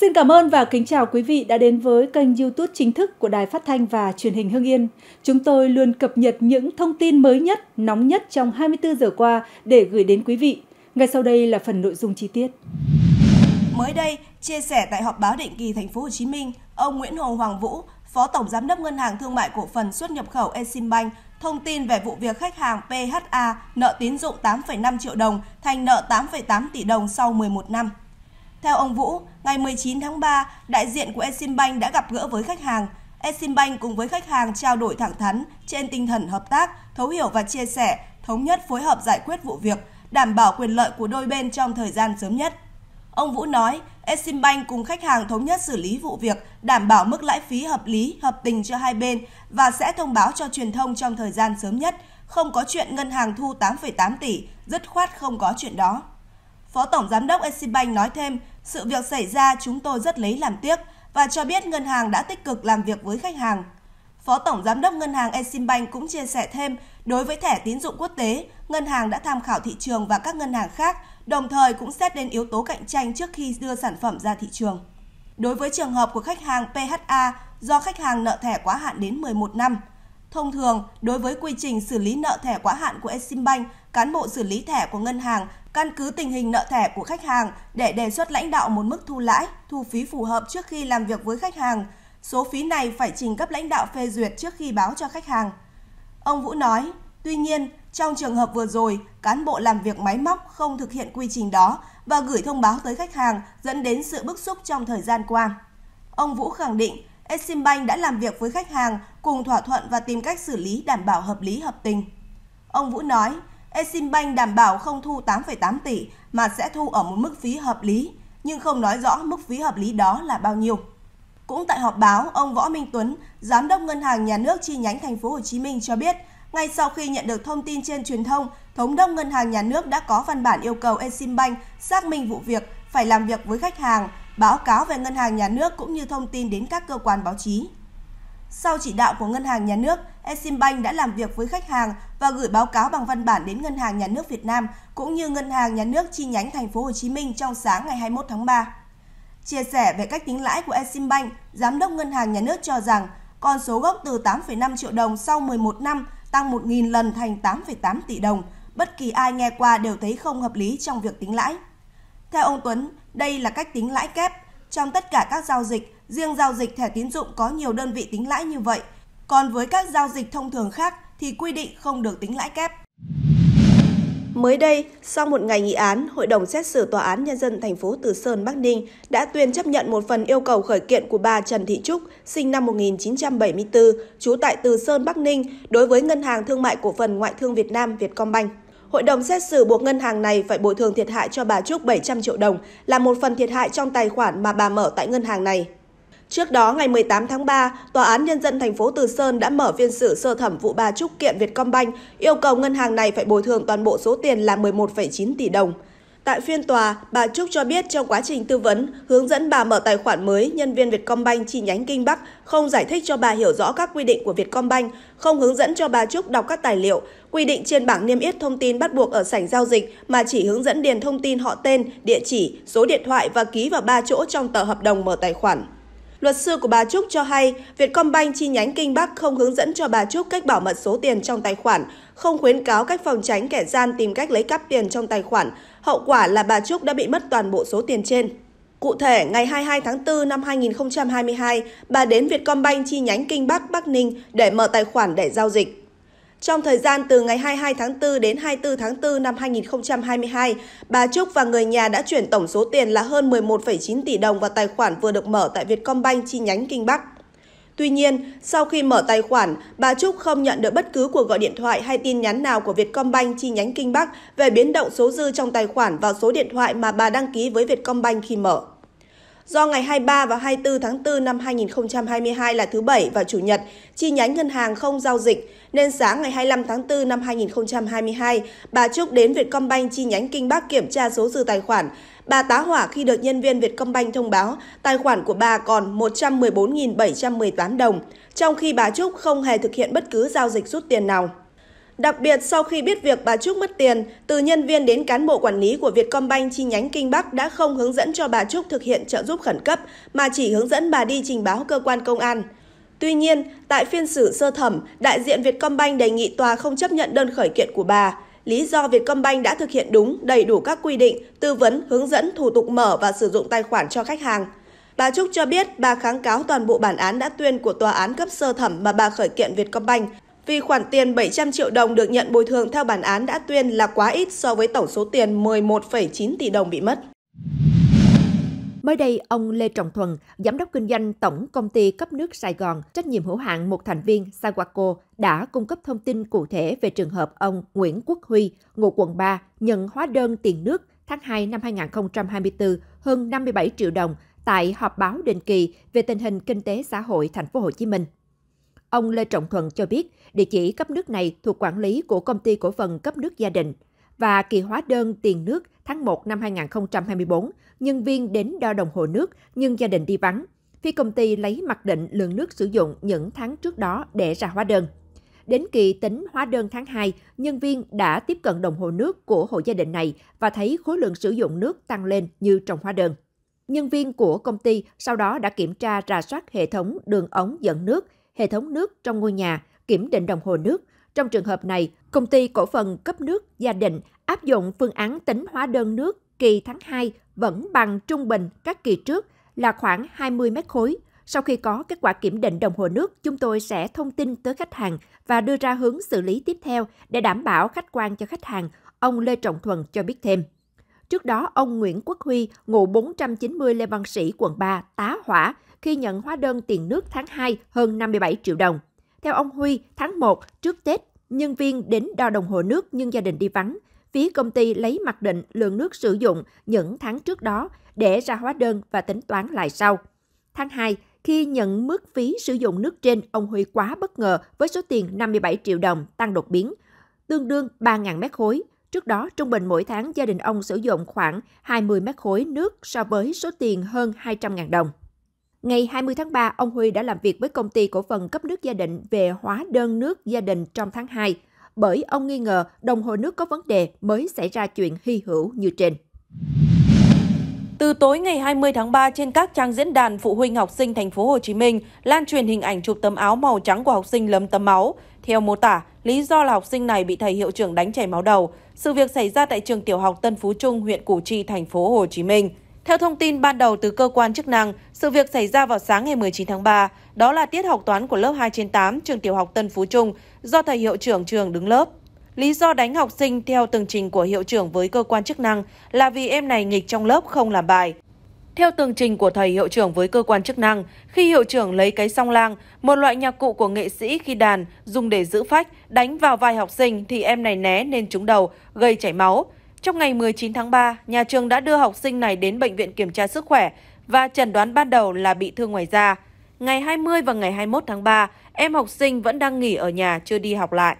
Xin cảm ơn và kính chào quý vị đã đến với kênh YouTube chính thức của Đài Phát thanh và Truyền hình Hưng Yên. Chúng tôi luôn cập nhật những thông tin mới nhất, nóng nhất trong 24 giờ qua để gửi đến quý vị. Ngay sau đây là phần nội dung chi tiết. Mới đây, chia sẻ tại họp báo định kỳ thành phố Hồ Chí Minh, ông Nguyễn Hồng Hoàng Vũ, Phó Tổng giám đốc Ngân hàng Thương mại Cổ phần Xuất nhập khẩu Eximbank thông tin về vụ việc khách hàng PHA nợ tín dụng 8,5 triệu đồng thành nợ 8,8 tỷ đồng sau 11 năm. Theo ông Vũ, ngày 19 tháng 3, đại diện của Eximbank đã gặp gỡ với khách hàng. Eximbank cùng với khách hàng trao đổi thẳng thắn trên tinh thần hợp tác, thấu hiểu và chia sẻ, thống nhất phối hợp giải quyết vụ việc, đảm bảo quyền lợi của đôi bên trong thời gian sớm nhất. Ông Vũ nói, Eximbank cùng khách hàng thống nhất xử lý vụ việc, đảm bảo mức lãi phí hợp lý, hợp tình cho hai bên và sẽ thông báo cho truyền thông trong thời gian sớm nhất, không có chuyện ngân hàng thu 8,8 tỷ, dứt khoát không có chuyện đó. Phó Tổng Giám đốc Eximbank nói thêm, sự việc xảy ra chúng tôi rất lấy làm tiếc và cho biết ngân hàng đã tích cực làm việc với khách hàng. Phó Tổng Giám đốc Ngân hàng Eximbank cũng chia sẻ thêm, đối với thẻ tín dụng quốc tế, ngân hàng đã tham khảo thị trường và các ngân hàng khác, đồng thời cũng xét đến yếu tố cạnh tranh trước khi đưa sản phẩm ra thị trường. Đối với trường hợp của khách hàng PHA do khách hàng nợ thẻ quá hạn đến 11 năm, Thông thường, đối với quy trình xử lý nợ thẻ quá hạn của Eximbank, cán bộ xử lý thẻ của ngân hàng căn cứ tình hình nợ thẻ của khách hàng để đề xuất lãnh đạo một mức thu lãi, thu phí phù hợp trước khi làm việc với khách hàng. Số phí này phải trình cấp lãnh đạo phê duyệt trước khi báo cho khách hàng. Ông Vũ nói, tuy nhiên, trong trường hợp vừa rồi, cán bộ làm việc máy móc không thực hiện quy trình đó và gửi thông báo tới khách hàng dẫn đến sự bức xúc trong thời gian qua. Ông Vũ khẳng định, Eximbank đã làm việc với khách hàng cùng thỏa thuận và tìm cách xử lý đảm bảo hợp lý hợp tình. Ông Vũ nói, Exim Bank đảm bảo không thu 8,8 tỷ mà sẽ thu ở một mức phí hợp lý, nhưng không nói rõ mức phí hợp lý đó là bao nhiêu. Cũng tại họp báo, ông Võ Minh Tuấn, Giám đốc Ngân hàng Nhà nước chi nhánh thành phố Hồ Chí Minh cho biết, ngay sau khi nhận được thông tin trên truyền thông, Thống đốc Ngân hàng Nhà nước đã có văn bản yêu cầu Exim Bank xác minh vụ việc, phải làm việc với khách hàng, báo cáo về Ngân hàng Nhà nước cũng như thông tin đến các cơ quan báo chí. Sau chỉ đạo của Ngân hàng Nhà nước, Eximbank đã làm việc với khách hàng và gửi báo cáo bằng văn bản đến Ngân hàng Nhà nước Việt Nam cũng như Ngân hàng Nhà nước chi nhánh Thành phố Hồ Chí Minh trong sáng ngày 21 tháng 3. Chia sẻ về cách tính lãi của Eximbank, Giám đốc Ngân hàng Nhà nước cho rằng con số gốc từ 8,5 triệu đồng sau 11 năm tăng 1.000 lần thành 8,8 tỷ đồng. Bất kỳ ai nghe qua đều thấy không hợp lý trong việc tính lãi. Theo ông Tuấn, đây là cách tính lãi kép. Trong tất cả các giao dịch, Riêng giao dịch thẻ tín dụng có nhiều đơn vị tính lãi như vậy, còn với các giao dịch thông thường khác thì quy định không được tính lãi kép. Mới đây, sau một ngày nghị án, Hội đồng xét xử Tòa án Nhân dân thành phố Từ Sơn, Bắc Ninh đã tuyên chấp nhận một phần yêu cầu khởi kiện của bà Trần Thị Trúc, sinh năm 1974, trú tại Từ Sơn, Bắc Ninh, đối với Ngân hàng Thương mại Cổ phần Ngoại thương Việt Nam Vietcombank. Hội đồng xét xử buộc ngân hàng này phải bồi thường thiệt hại cho bà Trúc 700 triệu đồng là một phần thiệt hại trong tài khoản mà bà mở tại ngân hàng này. Trước đó, ngày 18 tháng 3, Tòa án Nhân dân thành phố Từ Sơn đã mở phiên xử sơ thẩm vụ bà Trúc kiện Vietcombank, yêu cầu ngân hàng này phải bồi thường toàn bộ số tiền là 11,9 tỷ đồng. Tại phiên tòa, bà Trúc cho biết trong quá trình tư vấn, hướng dẫn bà mở tài khoản mới, nhân viên Vietcombank chi nhánh Kinh Bắc không giải thích cho bà hiểu rõ các quy định của Vietcombank, không hướng dẫn cho bà Trúc đọc các tài liệu, quy định trên bảng niêm yết thông tin bắt buộc ở sảnh giao dịch mà chỉ hướng dẫn điền thông tin họ tên, địa chỉ, số điện thoại và ký vào ba chỗ trong tờ hợp đồng mở tài khoản. Luật sư của bà Trúc cho hay, Vietcombank chi nhánh Kinh Bắc không hướng dẫn cho bà Trúc cách bảo mật số tiền trong tài khoản, không khuyến cáo cách phòng tránh kẻ gian tìm cách lấy cắp tiền trong tài khoản. Hậu quả là bà Trúc đã bị mất toàn bộ số tiền trên. Cụ thể, ngày 22 tháng 4 năm 2022, bà đến Vietcombank chi nhánh Kinh Bắc Bắc Ninh để mở tài khoản để giao dịch. Trong thời gian từ ngày 22 tháng 4 đến 24 tháng 4 năm 2022, bà Trúc và người nhà đã chuyển tổng số tiền là hơn 11,9 tỷ đồng vào tài khoản vừa được mở tại Vietcombank chi nhánh Kinh Bắc. Tuy nhiên, sau khi mở tài khoản, bà Trúc không nhận được bất cứ cuộc gọi điện thoại hay tin nhắn nào của Vietcombank chi nhánh Kinh Bắc về biến động số dư trong tài khoản vào số điện thoại mà bà đăng ký với Vietcombank khi mở do ngày 23 và 24 tháng 4 năm 2022 là thứ Bảy và Chủ nhật, chi nhánh ngân hàng không giao dịch, nên sáng ngày 25 tháng 4 năm 2022, bà Trúc đến Vietcombank chi nhánh Kinh Bắc kiểm tra số dư tài khoản. Bà tá hỏa khi được nhân viên Vietcombank thông báo tài khoản của bà còn 114.718 đồng, trong khi bà Trúc không hề thực hiện bất cứ giao dịch rút tiền nào. Đặc biệt sau khi biết việc bà Trúc mất tiền, từ nhân viên đến cán bộ quản lý của Vietcombank chi nhánh Kinh Bắc đã không hướng dẫn cho bà Trúc thực hiện trợ giúp khẩn cấp mà chỉ hướng dẫn bà đi trình báo cơ quan công an. Tuy nhiên, tại phiên xử sơ thẩm, đại diện Vietcombank đề nghị tòa không chấp nhận đơn khởi kiện của bà. Lý do Vietcombank đã thực hiện đúng, đầy đủ các quy định, tư vấn, hướng dẫn thủ tục mở và sử dụng tài khoản cho khách hàng. Bà Trúc cho biết bà kháng cáo toàn bộ bản án đã tuyên của tòa án cấp sơ thẩm mà bà khởi kiện Vietcombank vì khoản tiền 700 triệu đồng được nhận bồi thường theo bản án đã tuyên là quá ít so với tổng số tiền 11,9 tỷ đồng bị mất. Mới đây, ông Lê Trọng Thuần, giám đốc kinh doanh Tổng Công ty Cấp nước Sài Gòn, trách nhiệm hữu hạn một thành viên Sawako, đã cung cấp thông tin cụ thể về trường hợp ông Nguyễn Quốc Huy, ngụ quận 3, nhận hóa đơn tiền nước tháng 2 năm 2024 hơn 57 triệu đồng tại họp báo định kỳ về tình hình kinh tế xã hội thành phố Hồ Chí Minh. Ông Lê Trọng Thuận cho biết, địa chỉ cấp nước này thuộc quản lý của công ty cổ phần cấp nước gia đình và kỳ hóa đơn tiền nước tháng 1 năm 2024, nhân viên đến đo đồng hồ nước nhưng gia đình đi vắng. Phía công ty lấy mặc định lượng nước sử dụng những tháng trước đó để ra hóa đơn. Đến kỳ tính hóa đơn tháng 2, nhân viên đã tiếp cận đồng hồ nước của hộ gia đình này và thấy khối lượng sử dụng nước tăng lên như trong hóa đơn. Nhân viên của công ty sau đó đã kiểm tra rà soát hệ thống đường ống dẫn nước hệ thống nước trong ngôi nhà, kiểm định đồng hồ nước. Trong trường hợp này, công ty cổ phần cấp nước gia đình áp dụng phương án tính hóa đơn nước kỳ tháng 2 vẫn bằng trung bình các kỳ trước là khoảng 20 mét khối. Sau khi có kết quả kiểm định đồng hồ nước, chúng tôi sẽ thông tin tới khách hàng và đưa ra hướng xử lý tiếp theo để đảm bảo khách quan cho khách hàng, ông Lê Trọng Thuần cho biết thêm. Trước đó, ông Nguyễn Quốc Huy, ngụ 490 Lê Văn Sĩ, quận 3, tá hỏa khi nhận hóa đơn tiền nước tháng 2 hơn 57 triệu đồng. Theo ông Huy, tháng 1 trước Tết, nhân viên đến đo đồng hồ nước nhưng gia đình đi vắng. Phía công ty lấy mặc định lượng nước sử dụng những tháng trước đó để ra hóa đơn và tính toán lại sau. Tháng 2, khi nhận mức phí sử dụng nước trên, ông Huy quá bất ngờ với số tiền 57 triệu đồng tăng đột biến, tương đương 3.000 mét khối. Trước đó, trung bình mỗi tháng gia đình ông sử dụng khoảng 20 mét khối nước so với số tiền hơn 200.000 đồng. Ngày 20 tháng 3, ông Huy đã làm việc với công ty cổ phần cấp nước gia đình về hóa đơn nước gia đình trong tháng 2, bởi ông nghi ngờ đồng hồ nước có vấn đề mới xảy ra chuyện hy hữu như trên. Từ tối ngày 20 tháng 3 trên các trang diễn đàn phụ huynh học sinh thành phố Hồ Chí Minh lan truyền hình ảnh chụp tấm áo màu trắng của học sinh lấm tấm máu. Theo mô tả, lý do là học sinh này bị thầy hiệu trưởng đánh chảy máu đầu. Sự việc xảy ra tại trường tiểu học Tân Phú Trung, huyện Củ Chi, thành phố Hồ Chí Minh. Theo thông tin ban đầu từ cơ quan chức năng, sự việc xảy ra vào sáng ngày 19 tháng 3, đó là tiết học toán của lớp 2 trên 8 trường tiểu học Tân Phú Trung do thầy hiệu trưởng trường đứng lớp. Lý do đánh học sinh theo tường trình của hiệu trưởng với cơ quan chức năng là vì em này nghịch trong lớp không làm bài. Theo tường trình của thầy hiệu trưởng với cơ quan chức năng, khi hiệu trưởng lấy cái song lang, một loại nhạc cụ của nghệ sĩ khi đàn dùng để giữ phách, đánh vào vai học sinh thì em này né nên trúng đầu, gây chảy máu. Trong ngày 19 tháng 3, nhà trường đã đưa học sinh này đến bệnh viện kiểm tra sức khỏe và chẩn đoán ban đầu là bị thương ngoài da. Ngày 20 và ngày 21 tháng 3, em học sinh vẫn đang nghỉ ở nhà chưa đi học lại.